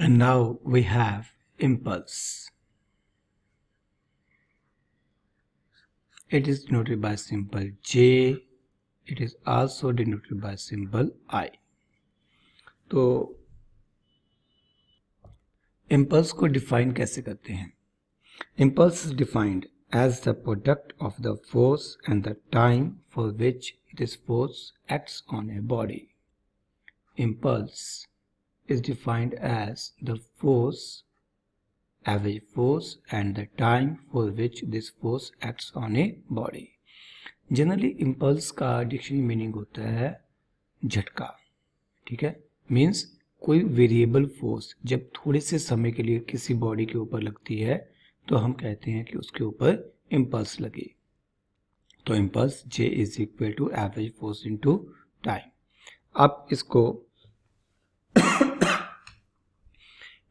And now we have impulse. It is denoted by symbol J. It is also denoted by symbol I. तो impulse को define कैसे करते हैं Impulse is defined as the product of the force and the time for which this force acts on a body. impulse is defined as the force, average force and the time for which this force acts on a body. generally impulse ka dictionary meaning hota hai jhatka theek hai means कोई variable force जब थोड़े से समय के लिए किसी body के ऊपर लगती है तो हम कहते हैं कि उसके ऊपर इम्पल्स लगे तो impulse J is equal to average force into time अब इसको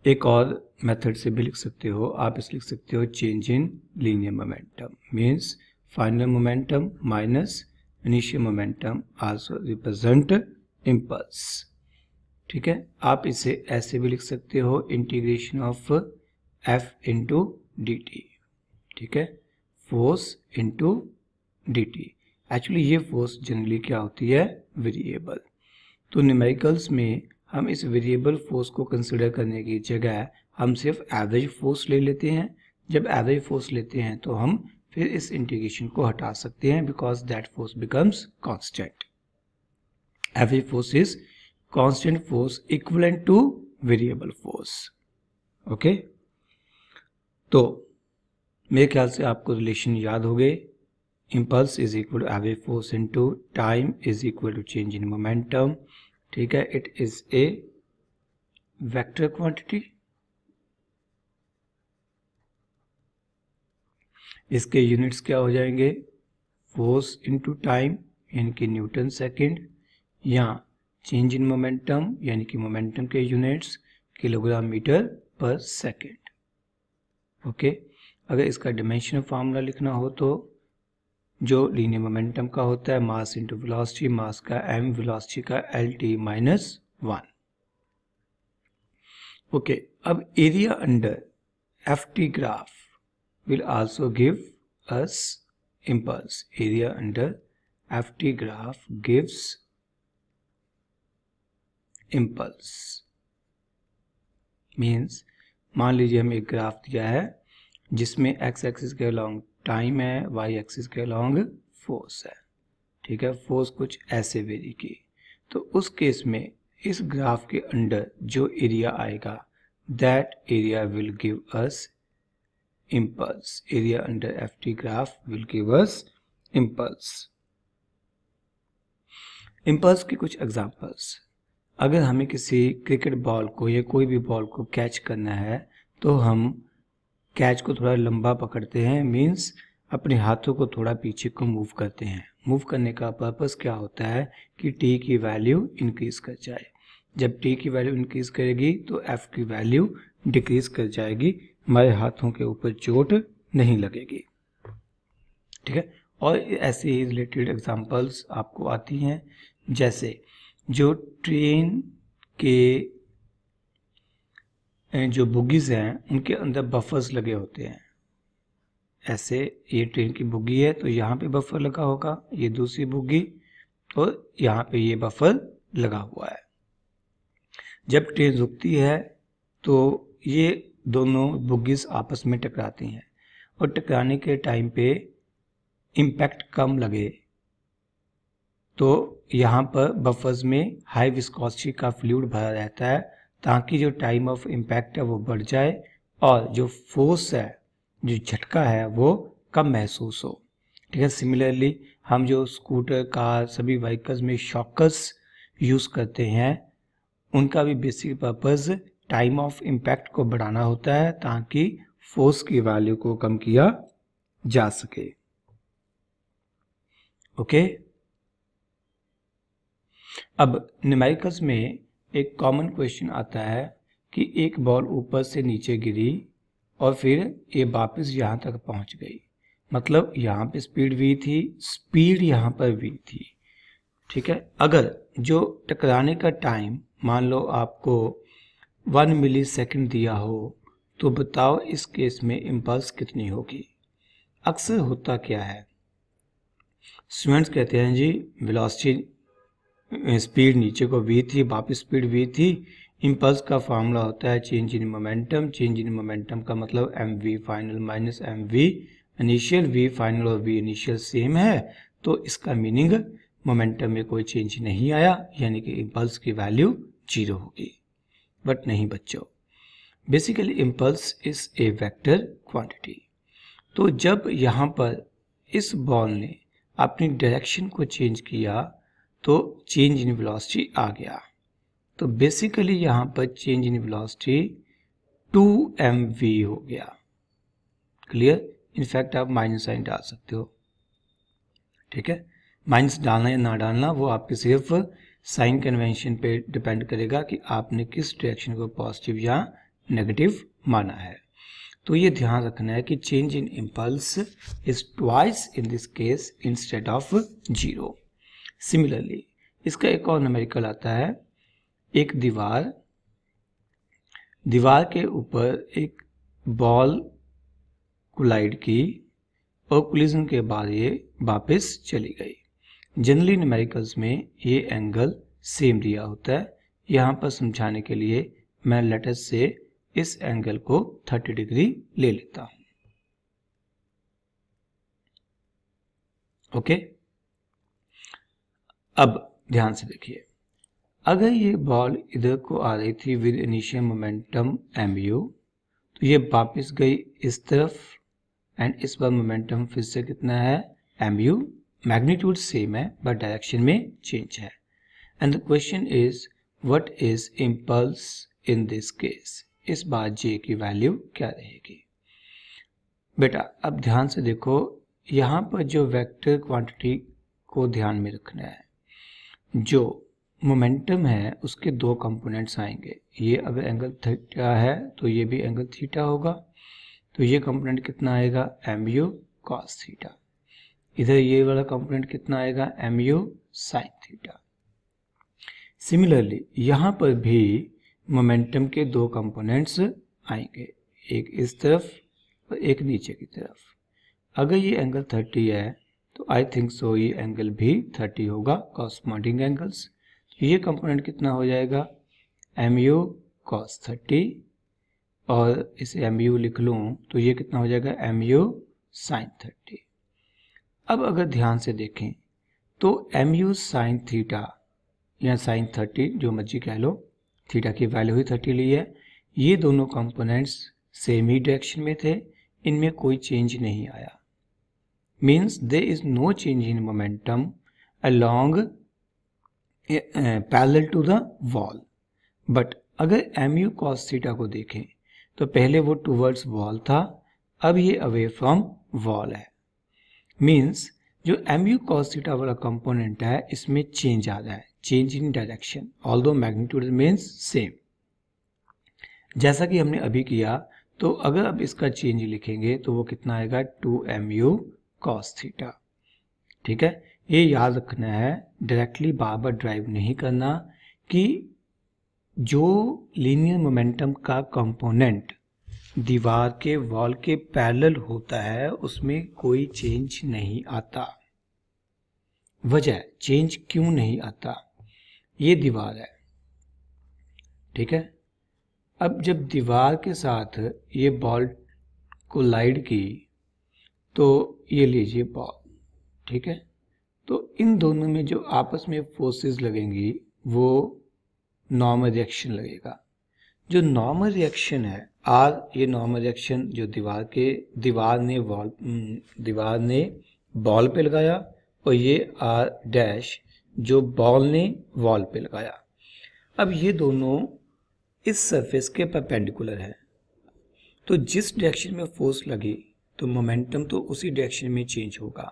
एक और मेथड से भी लिख सकते हो आप इस लिख सकते हो change in linear momentum means final momentum minus initial momentum also represent impulse ठीक है आप इसे ऐसे भी लिख सकते हो integration of F into D T ठीक है force into D T actually ये फोर्स जनरली क्या होती है वेरिएबल तो न्यूमेरिकल्स में हम इस वेरिएबल फोर्स को कंसिडर करने की जगह हम सिर्फ एवरेज फोर्स ले लेते हैं जब एवरेज फोर्स लेते हैं तो हम फिर इस इंटीग्रेशन को हटा सकते हैं because that force becomes constant average force is constant force equivalent to variable force okay तो मेरे ख्याल से आपको रिलेशन याद हो गए is equal to average force in to time is equal to change in momentum ठीक है it is a vector quantity इसके यूनिट्स क्या हो जाएंगे फोर्स इनटू टाइम यानी कि न्यूटन सेकंड या चेंज इन मोमेंटम यानी कि मोमेंटम के units kilogram metre per second okay अगर इसका डिमेंशनल फार्मूला लिखना हो तो जो लीनियर मोमेंटम का होता है मास इंटू वेलोसिटी मास का एम वेलोसिटी का L T minus one okay अब area under F T graph also give us us area under F T graph gives impulse means मान लीजिए हमें एक ग्राफ दिया है जिसमें एक्स एक्सिस के अलॉन्ग टाइम है वाई एक्सिस के अलॉन्ग फोर्स है ठीक है फोर्स कुछ ऐसे वेरी की तो उस केस में इस ग्राफ के अंडर जो एरिया आएगा that area will give us impulse area under F T graph will give us impulse impulse के कुछ एग्जांपल्स अगर हमें किसी क्रिकेट बॉल को या कोई भी बॉल को कैच करना है तो हम कैच को थोड़ा लंबा पकड़ते हैं मीन्स अपने हाथों को थोड़ा पीछे को मूव करते हैं मूव करने का पर्पस क्या होता है कि टी की वैल्यू इंक्रीज कर जाए जब टी की वैल्यू इंक्रीज करेगी तो एफ की वैल्यू डिक्रीज कर जाएगी हमारे हाथों के ऊपर चोट नहीं लगेगी ठीक है और ऐसे ही रिलेटेड एग्जांपल्स आपको आती हैं जैसे जो ट्रेन के जो बुगीज़ हैं उनके अंदर बफर्स लगे होते हैं ऐसे ये ट्रेन की बुगी है तो यहाँ पे बफर लगा होगा ये दूसरी बुगी और तो यहाँ पे ये बफर लगा हुआ है जब ट्रेन रुकती है तो ये दोनों बुगीज आपस में टकराती हैं और टकराने के टाइम पे इम्पैक्ट कम लगे तो यहाँ पर बफर्स में हाई विस्कोसिटी का फ्लूड भरा रहता है ताकि जो टाइम ऑफ इम्पैक्ट है वो बढ़ जाए और जो फोर्स है जो झटका है वो कम महसूस हो ठीक है सिमिलरली हम जो स्कूटर कार सभी व्हीकल्स में शॉकर्स यूज़ करते हैं उनका भी basic purpose time of impact को बढ़ाना होता है ताकि फोर्स की वैल्यू को कम किया जा सके ओके okay? अब निमाइकस में एक कॉमन क्वेश्चन आता है कि एक बॉल ऊपर से नीचे गिरी और फिर ये वापस यहाँ तक पहुँच गई मतलब यहाँ पे स्पीड वी थी स्पीड यहाँ पर वी थी ठीक है अगर जो टकराने का टाइम मान लो आपको वन मिली सेकेंड दिया हो तो बताओ इस केस में इम्पल्स कितनी होगी अक्सर होता क्या है स्टूडेंट्स कहते हैं जी वेलोसिटी स्पीड नीचे को वी थी वापस स्पीड वी थी इम्पल्स का फार्मूला होता है change in momentum change in momentum का मतलब M V final minus M V initial V final और वी इनिशियल सेम है तो इसका मीनिंग मोमेंटम में कोई चेंज नहीं आया यानी कि इम्पल्स की वैल्यू जीरो होगी बट नहीं बच्चों basically impulse is a vector quantity तो जब यहाँ पर इस बॉल ने अपनी डायरेक्शन को चेंज किया तो चेंज इन वेलोसिटी आ गया तो बेसिकली यहाँ पर change in velocity two M V हो गया क्लियर इनफैक्ट आप माइनस साइन डाल सकते हो ठीक है माइनस डालना या ना डालना वो आपके सिर्फ साइन कन्वेंशन पे डिपेंड करेगा कि आपने किस डायरेक्शन को पॉजिटिव या नेगेटिव माना है तो ये ध्यान रखना है कि change in impulse is twice in this case instead of zero similarly इसका एक और नमेरिकल आता है एक दीवार दीवार के ऊपर एक बॉल कोलाइड की और कोलिजन के बाद ये वापस चली गई जनरली नमेरिकल्स में ये एंगल सेम दिया होता है यहाँ पर समझाने के लिए मैं लेटर से इस एंगल को 30 डिग्री ले लेता हूँ ओके okay? अब ध्यान से देखिए अगर ये बॉल इधर को आ रही थी with initial momentum M U तो ये वापस गई इस तरफ एंड इस बार मोमेंटम फिर से कितना है एम यू मैग्नीट्यूड सेम है बट डायरेक्शन में चेंज है and the question is what is impulse in this case इस बार जे की वैल्यू क्या रहेगी बेटा अब ध्यान से देखो यहाँ पर जो वेक्टर क्वांटिटी को ध्यान में रखना है जो मोमेंटम है उसके दो कंपोनेंट्स आएंगे ये अगर एंगल थीटा है तो ये भी एंगल थीटा होगा तो ये कंपोनेंट कितना आएगा एम यू कॉस थीटा इधर ये वाला कंपोनेंट कितना आएगा M you sine theta similarly यहाँ पर भी मोमेंटम के दो कंपोनेंट्स आएंगे एक इस तरफ और एक नीचे की तरफ अगर ये एंगल 30 है तो आई थिंक सो ये एंगल भी 30 होगा कॉस्पॉन्डिंग एंगल्स तो ये कंपोनेंट कितना हो जाएगा एम यू कॉस थर्टी और इसे एम यू लिख लूँ तो ये कितना हो जाएगा एम यू साइन थर्टी अब अगर ध्यान से देखें तो एम यू साइन थीटा या साइन थर्टी जो मर्जी कह लो थीटा की वैल्यू ही थर्टी ली है ये दोनों कंपोनेंट्स सेम ही डायरेक्शन में थे इनमें कोई चेंज नहीं आया means there is no change in momentum along uh, parallel to the wall but अगर एम यू कॉस थीटा को देखें तो पहले वो टूवर्ड्स वॉल था अब ये अवे फ्रॉम वॉल है मीन्स जो एम यू कॉस थीटा वाला कंपोनेंट है इसमें चेंज आ रहा है change in direction although magnitude means same जैसा कि हमने अभी किया तो अगर अब इसका चेंज लिखेंगे तो वो कितना आएगा two m you cos theta ठीक है ये याद रखना है डायरेक्टली बार बार ड्राइव नहीं करना कि जो लीनियर मोमेंटम का कंपोनेंट दीवार के वॉल के पैरेलल होता है उसमें कोई चेंज नहीं आता वजह चेंज क्यों नहीं आता ये दीवार है ठीक है अब जब दीवार के साथ ये बॉल कोलाइड की तो ये लीजिए बॉल ठीक है तो इन दोनों में जो आपस में फोर्सेस लगेंगी वो नॉर्मल रिएक्शन लगेगा जो नॉर्मल रिएक्शन है आर ये नॉर्मल रिएक्शन जो दीवार के दीवार ने वॉल दीवार ने बॉल पे लगाया और ये आर डैश जो बॉल ने वॉल पे लगाया अब ये दोनों इस सरफेस के परपेंडिकुलर है तो जिस डायरेक्शन में फोर्स लगी तो मोमेंटम तो उसी डायरेक्शन में चेंज होगा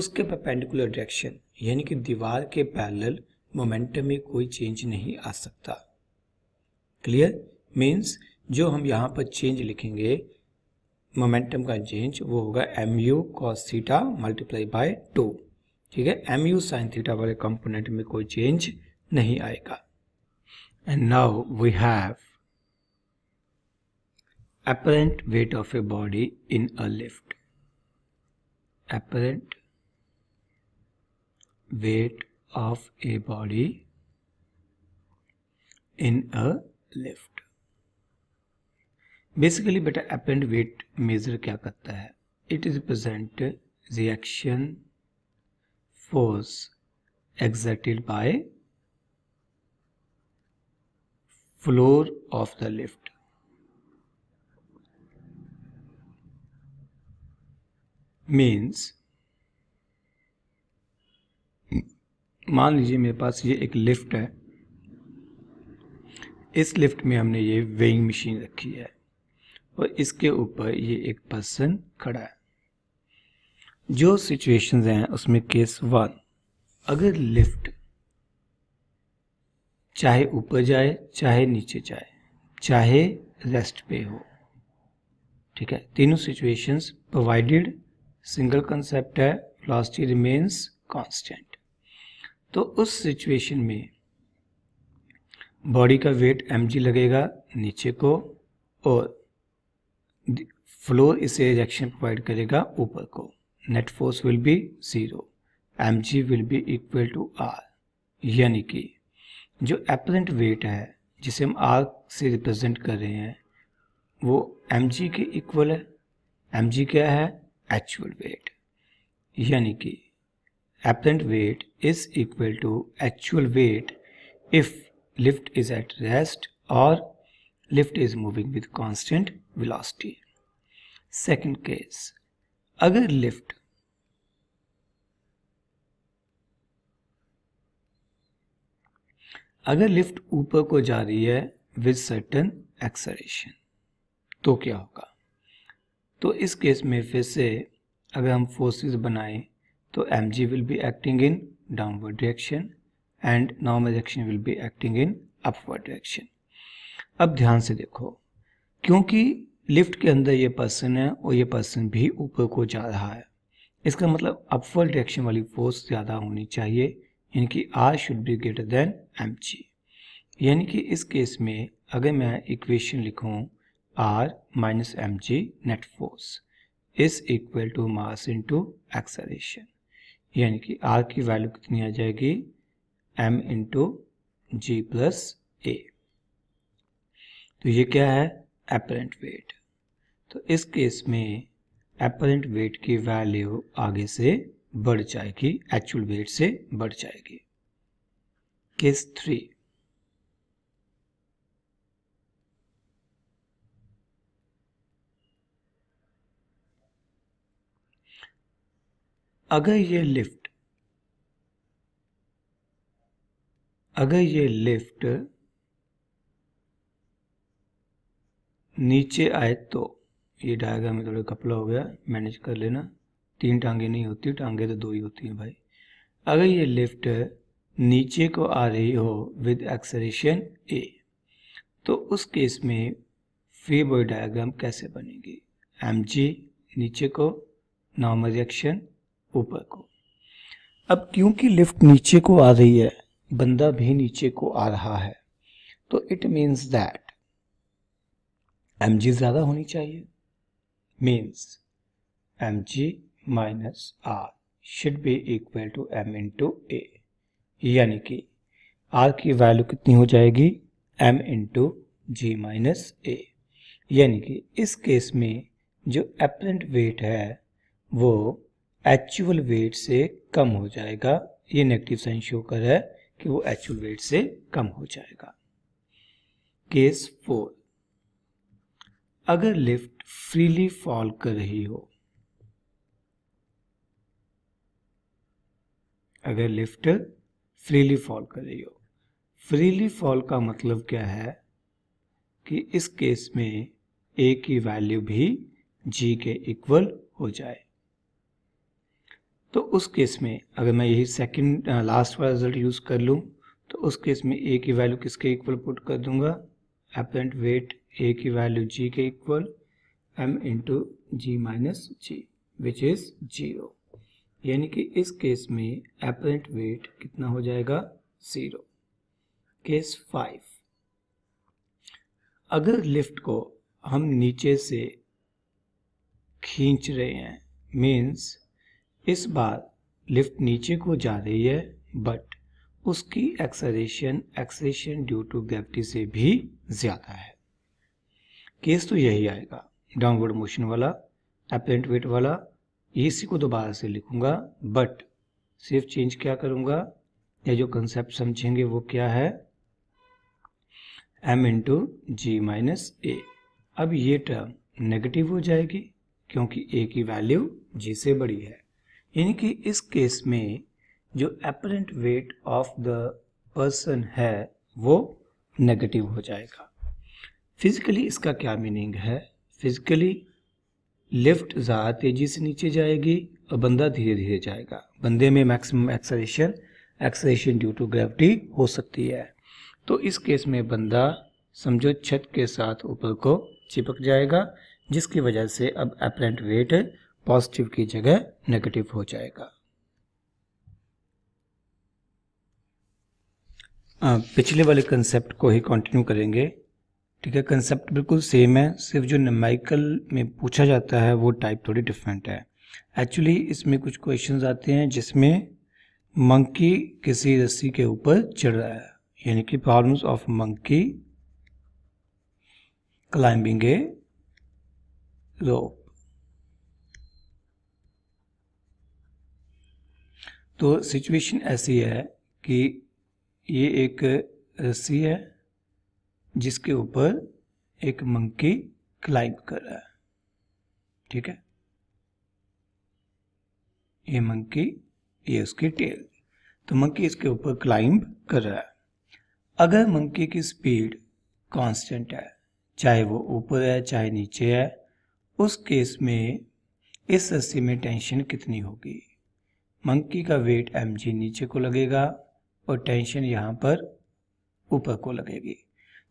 उसके परपेंडिकुलर डायरेक्शन यानी कि दीवार के पैरेलल मोमेंटम में कोई चेंज नहीं आ सकता क्लियर मीन्स जो हम यहाँ पर चेंज लिखेंगे मोमेंटम का चेंज वो होगा m you cos multiply by two ठीक है एम यू साइन थीटा वाले कंपोनेंट में कोई चेंज नहीं आएगा and now we have apparent weight of a body in a lift apparent weight of a body in a lift basically beta apparent weight measure kya karta hai it represent reaction force exerted by floor of the lift means मान लीजिए मेरे पास ये एक lift है इस lift में हमने ये वेइंग मशीन रखी है और इसके ऊपर ये एक पर्सन खड़ा है जो सिचुएशंस हैं उसमें केस वन अगर लिफ्ट चाहे ऊपर जाए चाहे नीचे जाए चाहे रेस्ट पे हो ठीक है तीनों सिचुएशंस प्रोवाइडेड सिंगल कंसेप्ट है वेलोसिटी रिमेंस कांस्टेंट तो उस सिचुएशन में बॉडी का वेट एम लगेगा नीचे को और फ्लोर इसे रिएक्शन प्रोवाइड करेगा ऊपर को net force will be zero m will be equal to R यानी कि जो एपरेंट वेट है जिसे हम आर से रिप्रेजेंट कर रहे हैं वो एम के इक्वल है एम क्या है एक्चुअल वेट यानी कि apparent weight is equal to actual weight if lift is at rest और lift is moving with constant velocity second case अगर लिफ्ट अगर लिफ्ट ऊपर को जा रही है विद सर्टन एक्सरेशन तो क्या होगा तो इस केस में फिर से अगर हम फोर्सेस बनाएं तो m g will be acting in downward direction and normal action will be acting in upward direction अब ध्यान से देखो क्योंकि लिफ्ट के अंदर ये पर्सन है और ये पर्सन भी ऊपर को जा रहा है इसका मतलब अपवर्ड डायरेक्शन वाली फोर्स ज़्यादा होनी चाहिए यानी कि R should be greater than m g यानी कि इस केस में अगर मैं इक्वेशन लिखूं minus m g net force is equal to mass into acceleration यानी कि आर की वैल्यू कितनी आ जाएगी m into g plus a तो ये क्या है एपरेंट वेट तो इस केस में एपरेंट वेट की वैल्यू आगे से बढ़ जाएगी एक्चुअल वेट से बढ़ जाएगी केस थ्री अगर ये लिफ्ट अगर ये लिफ्ट नीचे आए तो ये डायग्राम में थोड़ा कपला हो गया मैनेज कर लेना तीन टांगे नहीं होती टांगे तो दो ही होती हैं भाई अगर ये लिफ्ट नीचे को आ रही हो विद एक्सरेशन ए तो उस केस में फ्री बॉय डायग्राम कैसे बनेगी एम नीचे को नॉर्मल रिएक्शन ऊपर को अब क्योंकि लिफ्ट नीचे को आ रही है बंदा भी नीचे को आ रहा है तो it means that m g ज़्यादा होनी चाहिए means m g minus R should be equal to m into a यानी कि आर की वैल्यू कितनी हो जाएगी m into g minus a यानी कि इस केस में जो एपरेंट वेट है वो एक्चुअल वेट से कम हो जाएगा ये नेगेटिव साइन शो कर रहा है कि वो एक्चुअल वेट से कम हो जाएगा केस फोर अगर लिफ्ट फ्रीली फॉल कर रही हो अगर लिफ्ट फ्रीली फॉल कर रही हो फ्रीली फॉल का मतलब क्या है कि इस केस में ए की वैल्यू भी जी के इक्वल हो जाए तो उस केस में अगर मैं यही सेकंड लास्ट वाला रिजल्ट यूज़ कर लूँ तो उस केस में ए की वैल्यू किसके इक्वल पुट कर दूंगा एपेंट वेट ए की वैल्यू जी के equal m into g minus g which is zero यानी कि इस केस में एपेंट वेट कितना हो जाएगा ज़ीरो केस फाइव अगर लिफ्ट को हम नीचे से खींच रहे हैं मीन्स इस बार लिफ्ट नीचे को जा रही है बट उसकी acceleration acceleration due to gravity से भी ज़्यादा है केस तो यही आएगा डाउनवर्ड मोशन वाला अपरेंट वेट वाला इसी को दोबारा से लिखूंगा बट सिर्फ चेंज क्या करूंगा या जो कंसेप्ट समझेंगे वो क्या है m into g minus a अब ये टर्म नेगेटिव हो जाएगी क्योंकि ए की वैल्यू जी से बड़ी है यानी कि इस केस में जो apparent weight of the person है वो नेगेटिव हो जाएगा फिजिकली इसका क्या मीनिंग है फिजिकली लिफ्ट ज़्यादा तेज़ी से नीचे जाएगी और बंदा धीरे धीरे जाएगा बंदे में maximum acceleration acceleration due to gravity हो सकती है तो इस केस में बंदा समझो छत के साथ ऊपर को चिपक जाएगा जिसकी वजह से अब अपरेंट वेट पॉजिटिव की जगह नेगेटिव हो जाएगा आ, पिछले वाले कंसेप्ट को ही कंटिन्यू करेंगे ठीक है कंसेप्ट बिल्कुल सेम है सिर्फ जो नमाइकल में पूछा जाता है वो टाइप थोड़ी डिफरेंट है एक्चुअली इसमें कुछ क्वेश्चंस आते हैं जिसमें मंकी किसी रस्सी के ऊपर चढ़ रहा है यानी कि problems of monkey climbing a rope तो सिचुएशन ऐसी है कि ये एक रस्सी है जिसके ऊपर एक मंकी क्लाइंब कर रहा है ठीक है ये मंकी ये उसकी टेल तो मंकी इसके ऊपर क्लाइंब कर रहा है अगर मंकी की स्पीड कांस्टेंट है चाहे वो ऊपर है चाहे नीचे है उस केस में इस रस्सी में टेंशन कितनी होगी मंकी का वेट एम नीचे को लगेगा और टेंशन यहाँ पर ऊपर को लगेगी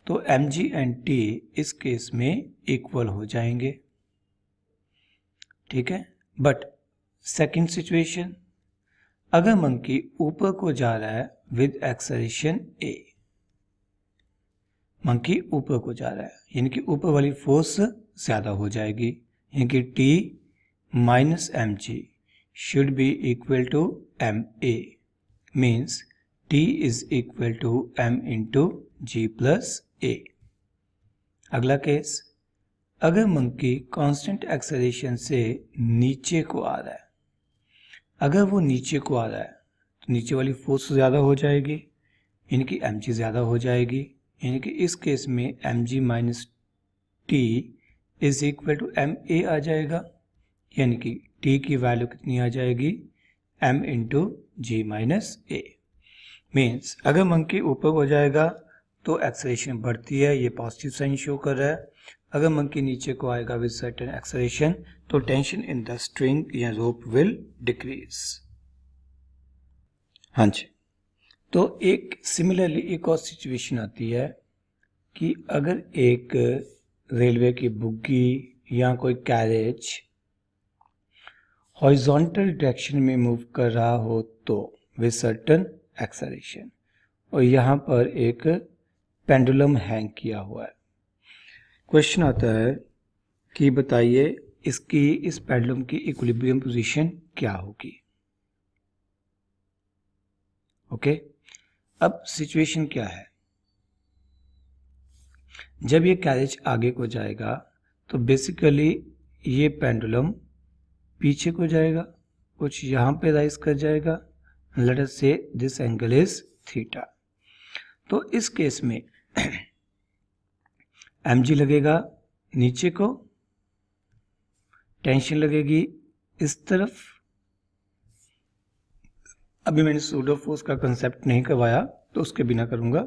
तो एम जी एंड टी इस केस में इक्वल हो जाएंगे ठीक है बट सेकंड सिचुएशन अगर मंकी ऊपर को जा रहा है विद एक्सलेशन ए मंकी ऊपर को जा रहा है यानी कि ऊपर वाली फोर्स ज़्यादा हो जाएगी यानी कि T minus m g should be equal to ma means t is equal to m into g plus a अगला केस अगर मंकी कांस्टेंट एक्सेलेशन से नीचे को आ रहा है अगर वो नीचे को आ रहा है तो नीचे वाली फोर्स ज़्यादा हो जाएगी यानी कि एम ज़्यादा हो जाएगी यानी कि इस केस में m g minus T is equal to m a आ जाएगा यानी कि टी की वैल्यू कितनी आ जाएगी m into g minus a means अगर मंकी ऊपर हो जाएगा तो एक्सलेशन बढ़ती है ये पॉजिटिव साइन शो कर रहा है अगर मंकी नीचे को आएगा विद सर्टन एक्सलेशन तो टेंशन इन द स्ट्रिंग या रोप विल डिक्रीज हाँ जी तो एक सिमिलरली एक और सिचुएशन आती है कि अगर एक रेलवे की बुग्गी या कोई कैरेज हॉरिजॉन्टल डायरेक्शन में मूव कर रहा हो तो वे सर्टन एक्सलेशन और यहाँ पर एक पेंडुलम हैंग किया हुआ है क्वेश्चन आता है कि बताइए इसकी इस पेंडुलम की इक्विलिब्रियम पोजीशन क्या होगी ओके अब सिचुएशन क्या है जब ये कैरेज आगे को जाएगा तो बेसिकली ये पेंडुलम पीछे को जाएगा कुछ यहाँ पे राइज कर जाएगा लेट अस से दिस एंगल इज थीटा तो इस केस में एम जी लगेगा नीचे को टेंशन लगेगी इस तरफ अभी मैंने सूडो फोर्स का कंसेप्ट नहीं करवाया तो उसके बिना करूंगा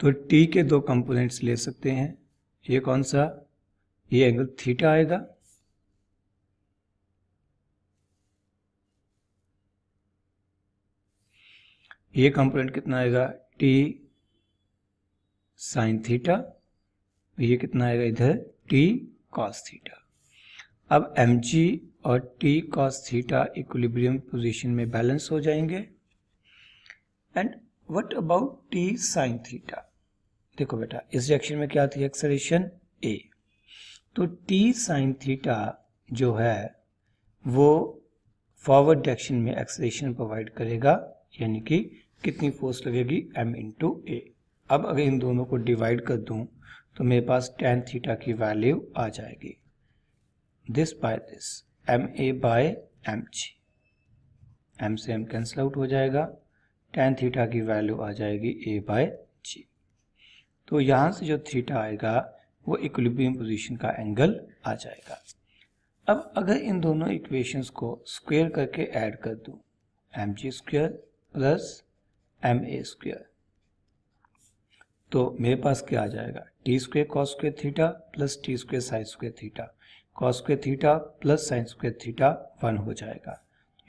तो टी के दो कंपोनेंट्स ले सकते हैं ये कौन सा ये एंगल थीटा आएगा ये कंपोनेंट कितना आएगा टी साइन थीटा ये कितना आएगा इधर टी कॉस थीटा अब एम जी और T cos theta equilibrium position में बैलेंस हो जाएंगे and what about T sine theta देखो बेटा इस रिएक्शन में क्या थी एक्सरेशन ए तो टी साइन थीटा जो है वो फॉरवर्ड डायरेक्शन में एक्सरेशन प्रोवाइड करेगा यानी कि कितनी फोर्स लगेगी एम इंटू ए अब अगर इन दोनों को डिवाइड कर दूं तो मेरे पास टेन थीटा की वैल्यू आ जाएगी this by this m a by m g m से एम कैंसिल आउट हो जाएगा टेन थीटा की वैल्यू आ जाएगी ए बाय जी तो यहाँ से जो थीटा आएगा वो इक्विलिब्रियम पोजीशन का एंगल आ जाएगा अब अगर इन दोनों इक्वेशंस को स्क्वायर करके ऐड कर दूं m g square plus m a square तो मेरे पास क्या आ जाएगा T square cos square theta plus T square sine square theta cos square theta plus sine square theta one हो जाएगा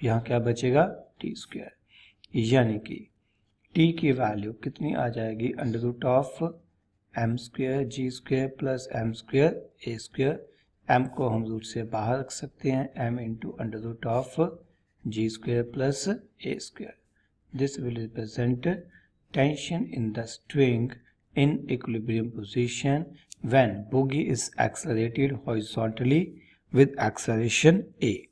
यहाँ क्या बचेगा टी स्क्वेयर यानी कि टी की वैल्यू कितनी आ जाएगी under root of m square g square plus m square a square m को हम रूट से बाहर रख सकते हैं m into under root of g square plus a square This will represent tension in the string in equilibrium position when bogie is accelerated horizontally with acceleration A.